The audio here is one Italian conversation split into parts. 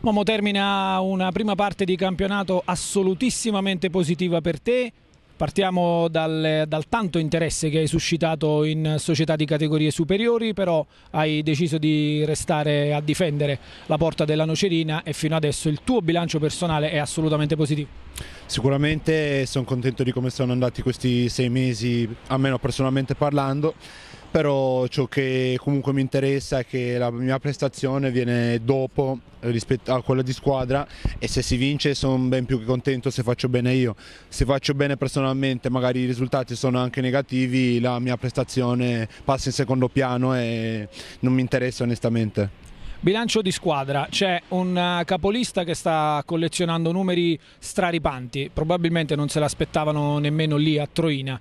Momo termina una prima parte di campionato assolutissimamente positiva per te. Partiamo dal, dal, tanto interesse che hai suscitato in società di categorie superiori, però hai deciso di restare a difendere la porta della Nocerina e fino adesso il tuo bilancio personale è assolutamente positivo. Sicuramente sono contento di come sono andati questi sei mesi, almeno personalmente parlando però ciò che comunque mi interessa è che la mia prestazione viene dopo rispetto a quella di squadra e se si vince sono ben più che contento se faccio bene io. Se faccio bene personalmente magari i risultati sono anche negativi, la mia prestazione passa in secondo piano e non mi interessa onestamente. Bilancio di squadra, c'è un eh, capolista che sta collezionando numeri straripanti, probabilmente non se l'aspettavano nemmeno lì a Troina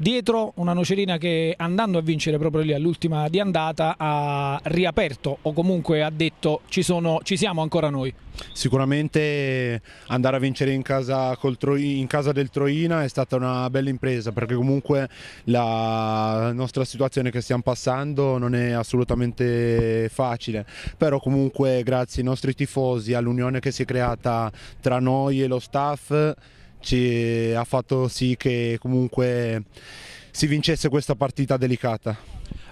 dietro una Nocerina che andando a vincere proprio lì all'ultima di andata ha riaperto o comunque ha detto ci, sono, ci siamo ancora noi. Sicuramente eh, andare a vincere in casa, Troina, in casa, del Troina è stata una bella impresa perché comunque la nostra situazione che stiamo passando non è assolutamente facile, però comunque grazie ai nostri tifosi, all'unione che si è creata tra noi e lo staff ci ha fatto sì che comunque si vincesse questa partita delicata.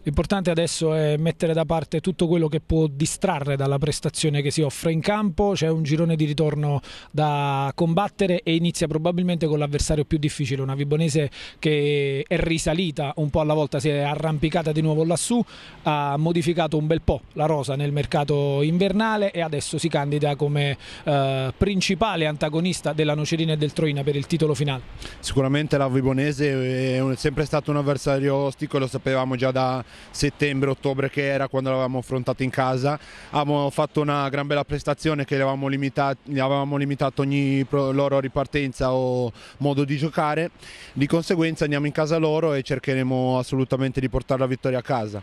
L'importante adesso è mettere da parte tutto quello che può distrarre dalla prestazione che si offre in campo, c'è un girone di ritorno da combattere e inizia probabilmente con l'avversario più difficile, una Vibonese che è risalita un po' alla volta, si è arrampicata di nuovo lassù, ha modificato un bel po' la rosa nel mercato invernale e adesso si candida come eh, principale antagonista della Nocerina e del Troina per il titolo finale. Sicuramente la Vibonese è sempre stato un avversario ostico, lo sapevamo già da settembre-ottobre che era quando l'avevamo affrontata in casa. Abbiamo fatto una gran bella prestazione che avevamo limitato, avevamo limitato ogni loro ripartenza o modo di giocare. Di conseguenza andiamo in casa loro e cercheremo assolutamente di portare la vittoria a casa.